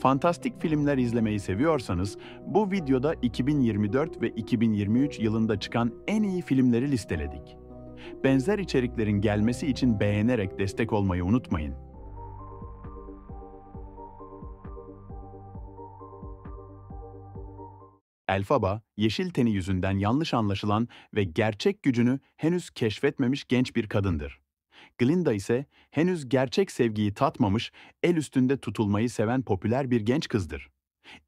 Fantastik filmler izlemeyi seviyorsanız, bu videoda 2024 ve 2023 yılında çıkan en iyi filmleri listeledik. Benzer içeriklerin gelmesi için beğenerek destek olmayı unutmayın. Elfaba, yeşil teni yüzünden yanlış anlaşılan ve gerçek gücünü henüz keşfetmemiş genç bir kadındır. Glinda ise henüz gerçek sevgiyi tatmamış, el üstünde tutulmayı seven popüler bir genç kızdır.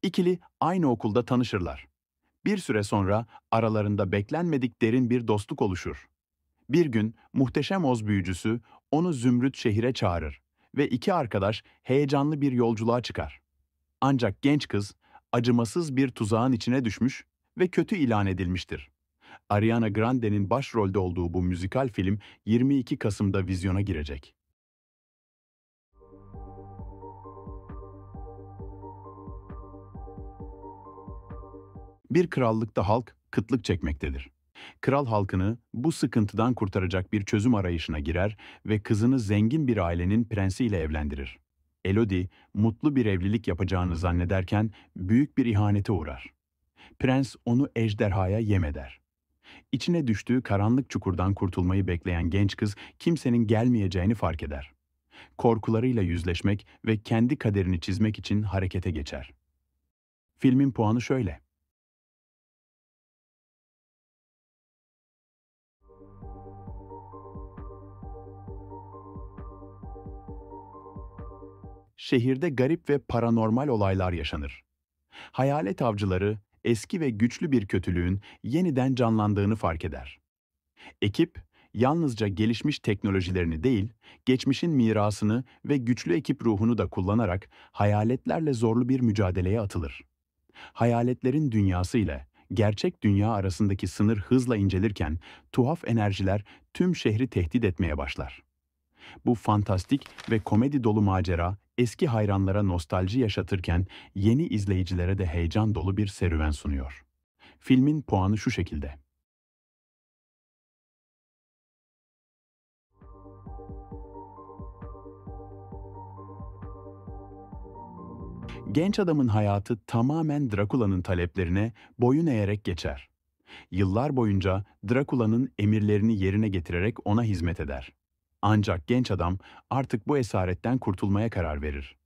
İkili aynı okulda tanışırlar. Bir süre sonra aralarında beklenmedik derin bir dostluk oluşur. Bir gün muhteşem oz büyücüsü onu Zümrüt şehire çağırır ve iki arkadaş heyecanlı bir yolculuğa çıkar. Ancak genç kız acımasız bir tuzağın içine düşmüş ve kötü ilan edilmiştir. Ariana Grande'nin başrolde olduğu bu müzikal film 22 Kasım'da vizyona girecek. Bir krallıkta halk kıtlık çekmektedir. Kral halkını bu sıkıntıdan kurtaracak bir çözüm arayışına girer ve kızını zengin bir ailenin prensiyle evlendirir. Elodie, mutlu bir evlilik yapacağını zannederken büyük bir ihanete uğrar. Prens onu ejderhaya yem eder. İçine düştüğü karanlık çukurdan kurtulmayı bekleyen genç kız kimsenin gelmeyeceğini fark eder. Korkularıyla yüzleşmek ve kendi kaderini çizmek için harekete geçer. Filmin puanı şöyle. Şehirde garip ve paranormal olaylar yaşanır. Hayalet avcıları, eski ve güçlü bir kötülüğün yeniden canlandığını fark eder. Ekip, yalnızca gelişmiş teknolojilerini değil, geçmişin mirasını ve güçlü ekip ruhunu da kullanarak hayaletlerle zorlu bir mücadeleye atılır. Hayaletlerin dünyası ile gerçek dünya arasındaki sınır hızla incelirken tuhaf enerjiler tüm şehri tehdit etmeye başlar. Bu fantastik ve komedi dolu macera eski hayranlara nostalji yaşatırken yeni izleyicilere de heyecan dolu bir serüven sunuyor. Filmin puanı şu şekilde. Genç adamın hayatı tamamen Drakula'nın taleplerine boyun eğerek geçer. Yıllar boyunca Drakula'nın emirlerini yerine getirerek ona hizmet eder. Ancak genç adam artık bu esaretten kurtulmaya karar verir.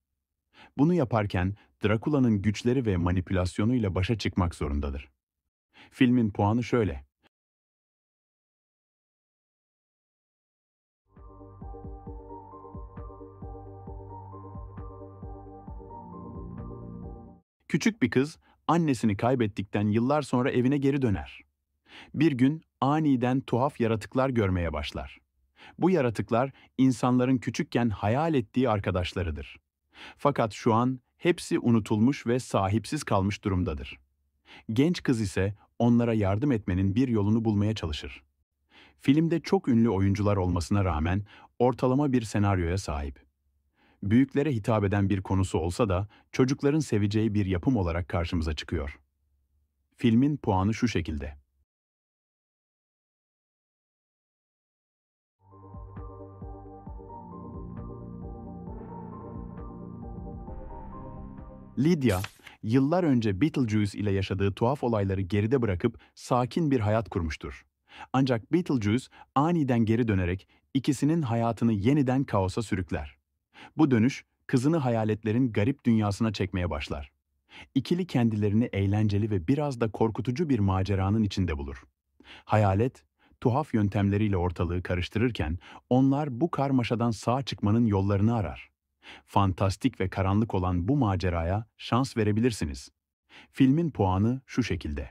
Bunu yaparken Drakula'nın güçleri ve manipülasyonuyla başa çıkmak zorundadır. Filmin puanı şöyle. Küçük bir kız annesini kaybettikten yıllar sonra evine geri döner. Bir gün aniden tuhaf yaratıklar görmeye başlar. Bu yaratıklar insanların küçükken hayal ettiği arkadaşlarıdır. Fakat şu an hepsi unutulmuş ve sahipsiz kalmış durumdadır. Genç kız ise onlara yardım etmenin bir yolunu bulmaya çalışır. Filmde çok ünlü oyuncular olmasına rağmen ortalama bir senaryoya sahip. Büyüklere hitap eden bir konusu olsa da çocukların seveceği bir yapım olarak karşımıza çıkıyor. Filmin puanı şu şekilde. Lydia, yıllar önce Beetlejuice ile yaşadığı tuhaf olayları geride bırakıp sakin bir hayat kurmuştur. Ancak Beetlejuice aniden geri dönerek ikisinin hayatını yeniden kaosa sürükler. Bu dönüş kızını hayaletlerin garip dünyasına çekmeye başlar. İkili kendilerini eğlenceli ve biraz da korkutucu bir maceranın içinde bulur. Hayalet, tuhaf yöntemleriyle ortalığı karıştırırken onlar bu karmaşadan sağ çıkmanın yollarını arar. Fantastik ve karanlık olan bu maceraya şans verebilirsiniz. Filmin puanı şu şekilde.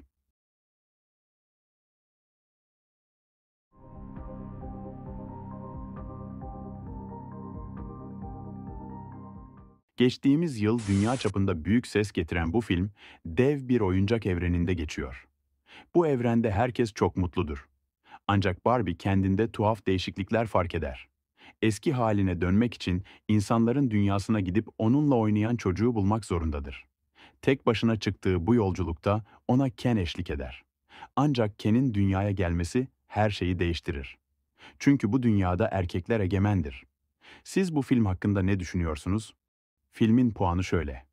Geçtiğimiz yıl dünya çapında büyük ses getiren bu film, dev bir oyuncak evreninde geçiyor. Bu evrende herkes çok mutludur. Ancak Barbie kendinde tuhaf değişiklikler fark eder eski haline dönmek için insanların dünyasına gidip onunla oynayan çocuğu bulmak zorundadır. Tek başına çıktığı bu yolculukta ona Ken eşlik eder. Ancak Ken'in dünyaya gelmesi her şeyi değiştirir. Çünkü bu dünyada erkekler egemendir. Siz bu film hakkında ne düşünüyorsunuz? Filmin puanı şöyle.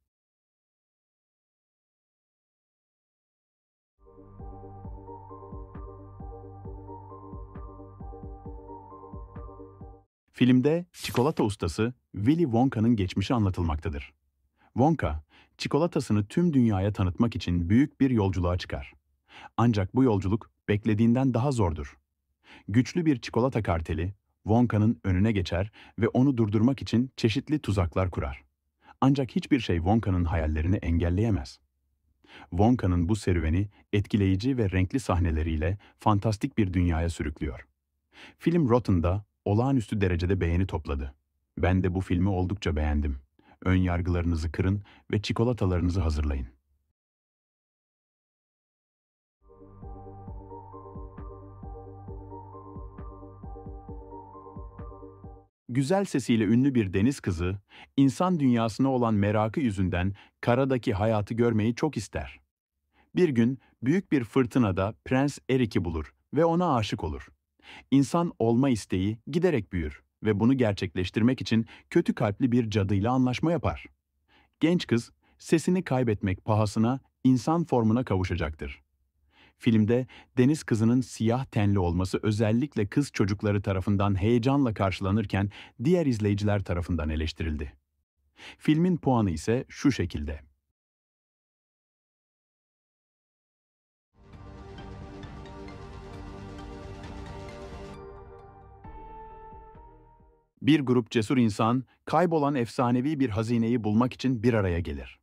Filmde çikolata ustası Willy Wonka'nın geçmişi anlatılmaktadır. Wonka, çikolatasını tüm dünyaya tanıtmak için büyük bir yolculuğa çıkar. Ancak bu yolculuk beklediğinden daha zordur. Güçlü bir çikolata karteli Wonka'nın önüne geçer ve onu durdurmak için çeşitli tuzaklar kurar. Ancak hiçbir şey Wonka'nın hayallerini engelleyemez. Wonka'nın bu serüveni etkileyici ve renkli sahneleriyle fantastik bir dünyaya sürüklüyor. Film Rotten'da olağanüstü derecede beğeni topladı. Ben de bu filmi oldukça beğendim. Ön yargılarınızı kırın ve çikolatalarınızı hazırlayın. Güzel sesiyle ünlü bir deniz kızı, insan dünyasına olan merakı yüzünden karadaki hayatı görmeyi çok ister. Bir gün büyük bir fırtınada Prens Eric'i bulur ve ona aşık olur. İnsan olma isteği giderek büyür ve bunu gerçekleştirmek için kötü kalpli bir cadıyla anlaşma yapar. Genç kız, sesini kaybetmek pahasına insan formuna kavuşacaktır. Filmde deniz kızının siyah tenli olması özellikle kız çocukları tarafından heyecanla karşılanırken diğer izleyiciler tarafından eleştirildi. Filmin puanı ise şu şekilde. Bir grup cesur insan kaybolan efsanevi bir hazineyi bulmak için bir araya gelir.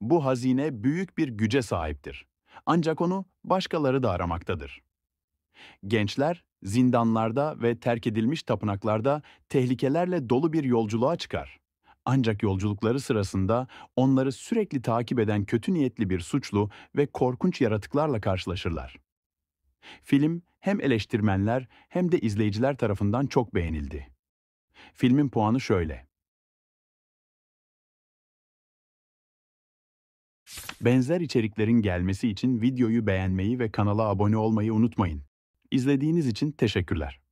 Bu hazine büyük bir güce sahiptir. Ancak onu başkaları da aramaktadır. Gençler zindanlarda ve terk edilmiş tapınaklarda tehlikelerle dolu bir yolculuğa çıkar. Ancak yolculukları sırasında onları sürekli takip eden kötü niyetli bir suçlu ve korkunç yaratıklarla karşılaşırlar. Film hem eleştirmenler hem de izleyiciler tarafından çok beğenildi. Filmin puanı şöyle. Benzer içeriklerin gelmesi için videoyu beğenmeyi ve kanala abone olmayı unutmayın. İzlediğiniz için teşekkürler.